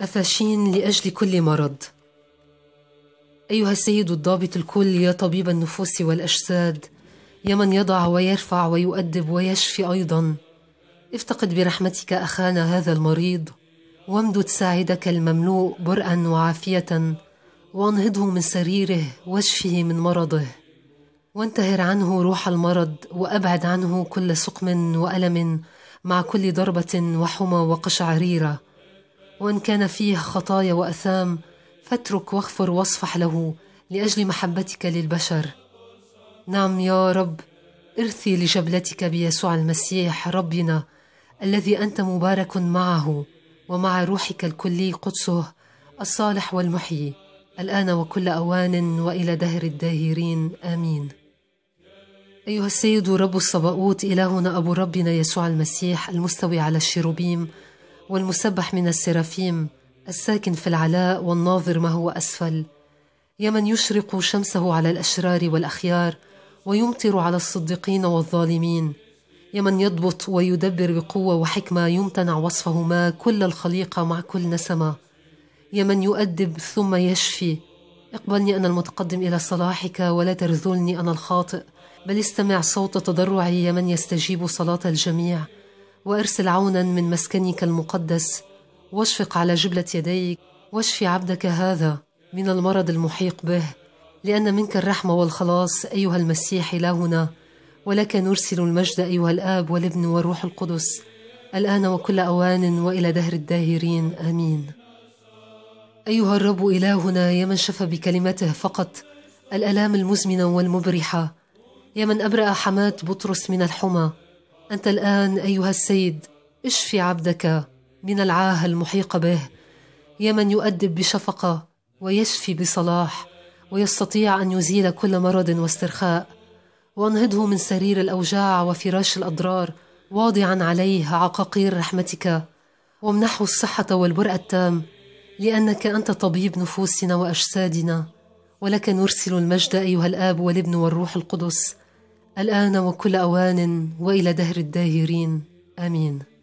أفاشين لأجل كل مرض أيها السيد الضابط الكل يا طبيب النفوس والأجساد يا من يضع ويرفع ويؤدب ويشفي أيضا افتقد برحمتك أخانا هذا المريض وامدد ساعدك المملوء برأا وعافية وانهضه من سريره واشفه من مرضه وانتهر عنه روح المرض وأبعد عنه كل سقم وألم مع كل ضربة وحمى وقشعريرة وإن كان فيه خطايا وأثام فاترك واغفر واصفح له لأجل محبتك للبشر نعم يا رب ارثي لجبلتك بيسوع المسيح ربنا الذي أنت مبارك معه ومع روحك الكلي قدسه الصالح والمحيي الآن وكل أوان وإلى دهر الداهرين آمين أيها السيد رب الصباؤوت إلهنا أبو ربنا يسوع المسيح المستوي على الشيروبيم والمسبح من السرافيم الساكن في العلاء والناظر ما هو أسفل يا من يشرق شمسه على الأشرار والأخيار ويمطر على الصديقين والظالمين يا من يضبط ويدبر بقوة وحكمة يمتنع وصفهما كل الخليقة مع كل نسمة يا من يؤدب ثم يشفي اقبلني أنا المتقدم إلى صلاحك ولا ترذلني أنا الخاطئ بل استمع صوت تضرعي يا من يستجيب صلاة الجميع وارسل عونا من مسكنك المقدس واشفق على جبلة يديك واشفي عبدك هذا من المرض المحيق به لأن منك الرحمة والخلاص أيها المسيح إلهنا ولك نرسل المجد أيها الآب والابن والروح القدس الآن وكل أوان وإلى دهر الداهرين آمين أيها الرب إلهنا يا من شفى بكلمته فقط الآلام المزمنة والمبرحة يا من أبرأ حماة بطرس من الحمى أنت الآن أيها السيد اشفي عبدك من العاهة المحيقة به يا من يؤدب بشفقة ويشفي بصلاح ويستطيع أن يزيل كل مرض واسترخاء وأنهضه من سرير الأوجاع وفراش الأضرار واضعا عليه عقاقير رحمتك وامنحه الصحة والبرء التام لأنك أنت طبيب نفوسنا وأجسادنا ولك نرسل المجد أيها الآب والابن والروح القدس الآن وكل أوان وإلى دهر الداهرين آمين